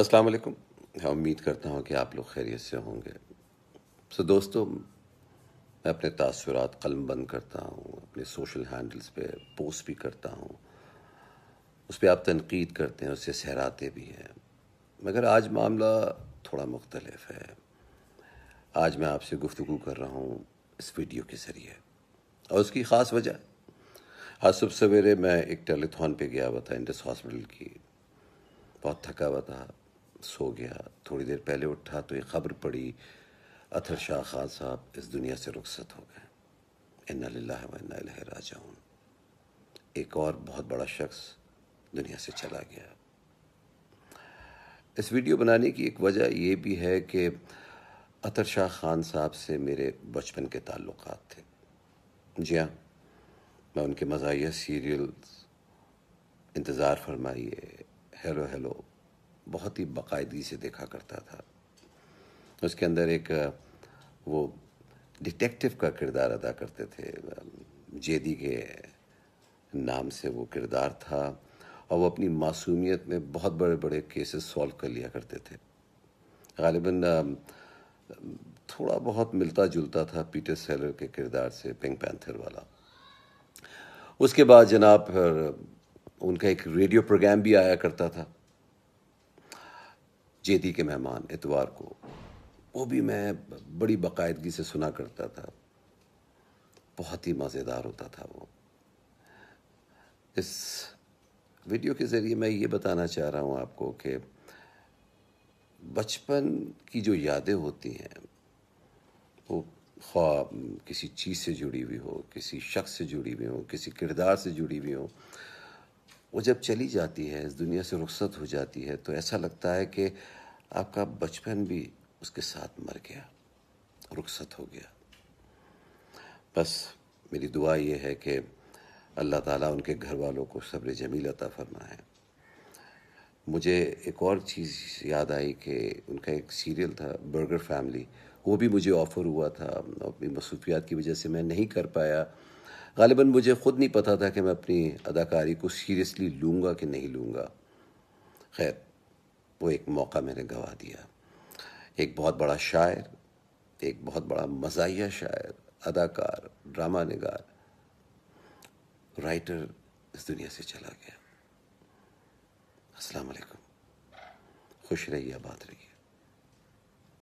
अस्सलाम वालेकुम उम्मीद करता हूँ कि आप लोग खैरियत से होंगे सो दोस्तों मैं अपने तासरात कलम बंद करता हूँ अपने सोशल हैंडल्स पे पोस्ट भी करता हूँ उस पर आप तनकीद करते हैं उससे सहराते भी हैं मगर आज मामला थोड़ा मुख्तलफ है आज मैं आपसे गुफ्तु कर रहा हूँ इस वीडियो के ज़रिए और उसकी ख़ास वजह आज सुबह सवेरे मैं एक टेलीथॉन पे गया हुआ था इंडस हॉस्पिटल की बहुत थका हुआ था सो गया थोड़ी देर पहले उठा तो ये खबर पड़ी अथर शाह खान साहब इस दुनिया से रुखसत हो गए इन्ना एक और बहुत बड़ा शख्स दुनिया से चला गया इस वीडियो बनाने की एक वजह यह भी है कि अतर शाह खान साहब से मेरे बचपन के ताल्लुक थे जी हाँ मैं उनके मजाही सीरियल इंतज़ार फरमाइए हेलो हेलो बहुत ही बाकायदगी से देखा करता था उसके अंदर एक वो डिटेक्टिव का किरदार अदा करते थे जेदी के नाम से वो किरदार था और वो अपनी मासूमियत में बहुत बड़े बड़े केसेस सॉल्व कर लिया करते थे गालिबा थोड़ा बहुत मिलता जुलता था पीटर सेलर के किरदार से पिंक पैंथर वाला उसके बाद जनाब उनका एक रेडियो प्रोग्राम भी आया करता था जेदी के मेहमान इतवार को वो भी मैं बड़ी बाकायदगी से सुना करता था बहुत ही मज़ेदार होता था वो इस वीडियो के ज़रिए मैं ये बताना चाह रहा हूँ आपको कि बचपन की जो यादें होती हैं वो ख्वाब किसी चीज़ से जुड़ी हुई हो किसी शख्स से जुड़ी हुई हो किसी किरदार से जुड़ी हुई हो वो जब चली जाती है इस दुनिया से रुखसत हो जाती है तो ऐसा लगता है कि आपका बचपन भी उसके साथ मर गया रुखसत हो गया बस मेरी दुआ ये है कि अल्लाह ताला उनके घर वालों को सब्र जमील अता फरमाए मुझे एक और चीज़ याद आई कि उनका एक सीरियल था बर्गर फैमिली वो भी मुझे ऑफ़र हुआ था अपनी मसरूफियात की वजह से मैं नहीं कर पाया गालिबा मुझे ख़ुद नहीं पता था कि मैं अपनी अदाकारी को सीरियसली लूँगा कि नहीं लूँगा खैर वो एक मौका मैंने गंवा दिया एक बहुत बड़ा शायर एक बहुत बड़ा मजाया शायर अदाकार ड्रामा नगार राइटर इस दुनिया से चला गया असलकुम खुश रहिए आबाद रहिए